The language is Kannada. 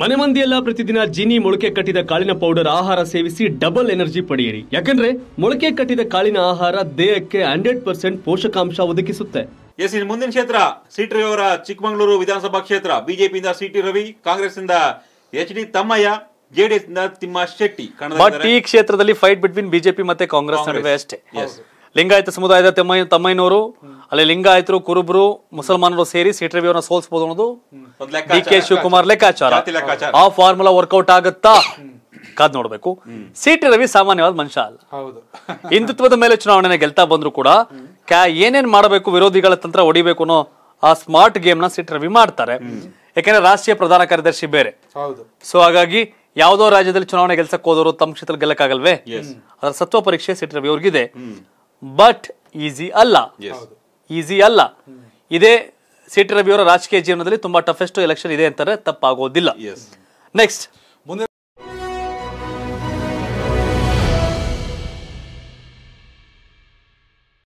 ಮನೆ ಮಂದಿಯೆಲ್ಲ ಪ್ರತಿದಿನ ಜೀನಿ ಮೊಳಕೆ ಕಟ್ಟಿದ ಕಾಳಿನ ಪೌಡರ್ ಆಹಾರ ಸೇವಿಸಿ ಡಬಲ್ ಎನರ್ಜಿ ಪಡೆಯಿರಿ ಯಾಕಂದ್ರೆ ಮೊಳಕೆ ಕಟ್ಟಿದ ಕಾಳಿನ ಆಹಾರ ದೇಹಕ್ಕೆ ಹಂಡ್ರೆಡ್ ಪರ್ಸೆಂಟ್ ಪೋಷಕಾಂಶ ಒದಗಿಸುತ್ತೆ ಎಸ್ ಇನ್ ಮುಂದಿನ ಕ್ಷೇತ್ರ ಸಿಟಿ ರವಿ ಅವರ ಚಿಕ್ಕಮಗಳೂರು ವಿಧಾನಸಭಾ ಕ್ಷೇತ್ರ ಬಿಜೆಪಿಯಿಂದ ಸಿಟಿ ರವಿ ಕಾಂಗ್ರೆಸ್ ಇಂದ ಎಚ್ ಡಿ ತಮ್ಮಯ್ಯ ಜೆಡಿಎಸ್ ತಿಮ್ಮ ಶೆಟ್ಟಿ ಈ ಕ್ಷೇತ್ರದಲ್ಲಿ ಫೈಟ್ ಬಿಟ್ವೀನ್ ಬಿಜೆಪಿ ಮತ್ತೆ ಕಾಂಗ್ರೆಸ್ ನಡುವೆ ಅಷ್ಟೇ ಲಿಂಗಾಯತ ಸಮುದಾಯದ ತಮ್ಮ ತಮ್ಮಯ್ಯನವರು ಅಲ್ಲಿ ಲಿಂಗಾಯತರು ಕುರುಬರು ಮುಸಲ್ಮಾನರು ಸೇರಿ ರವಿ ಸೋಲ್ಸಬಹುದು ಅನ್ನೋದು ಡಿ ಕೆ ಶಿವಕುಮಾರ್ ಲೆಕ್ಕಾಚಾರ ಆ ಫಾರ್ಮುಲಾ ವರ್ಕೌಟ್ ಆಗುತ್ತಾ ಕಾದ್ ನೋಡ್ಬೇಕು ಸಿಟಿ ರವಿ ಸಾಮಾನ್ಯವಾದ ಮನುಷ್ಯ ಅಲ್ಲ ಹಿಂದುತ್ವದ ಮೇಲೆ ಚುನಾವಣೆನ ಗೆಲ್ತಾ ಬಂದ್ರು ಕೂಡ ಏನೇನ್ ಮಾಡಬೇಕು ವಿರೋಧಿಗಳ ತಂತ್ರ ಹೊಡಿಬೇಕು ಅನ್ನೋ ಆ ಸ್ಮಾರ್ಟ್ ಗೇಮ್ ನ ಸಿಟಿ ರವಿ ಮಾಡ್ತಾರೆ ಯಾಕಂದ್ರೆ ರಾಷ್ಟ್ರೀಯ ಪ್ರಧಾನ ಕಾರ್ಯದರ್ಶಿ ಬೇರೆ ಸೊ ಹಾಗಾಗಿ ಯಾವ್ದೋ ರಾಜ್ಯದಲ್ಲಿ ಚುನಾವಣೆ ಗೆಲ್ಸಕ್ ಹೋದವರು ತಮ್ಮ ಕ್ಷೇತ್ರ ಗೆಲ್ಲಕ್ಕಾಗಲ್ವೇ ಅದರ ಸತ್ವ ಪರೀಕ್ಷೆ ಸಿಟಿ ರವಿ ಅವ್ರಿಗಿದೆ ಬಟ್ ಈಸಿ ಅಲ್ಲ ಈಸಿ ಅಲ್ಲ ಇದೇ ಸಿ ಟಿ ರಾಜಕೀಯ ಜೀವನದಲ್ಲಿ ತುಂಬಾ ಟಫೆಸ್ಟ್ ಎಲೆಕ್ಷನ್ ಇದೆ ಅಂತಾರೆ ತಪ್ಪಾಗೋದಿಲ್ಲ ನೆಕ್ಸ್ಟ್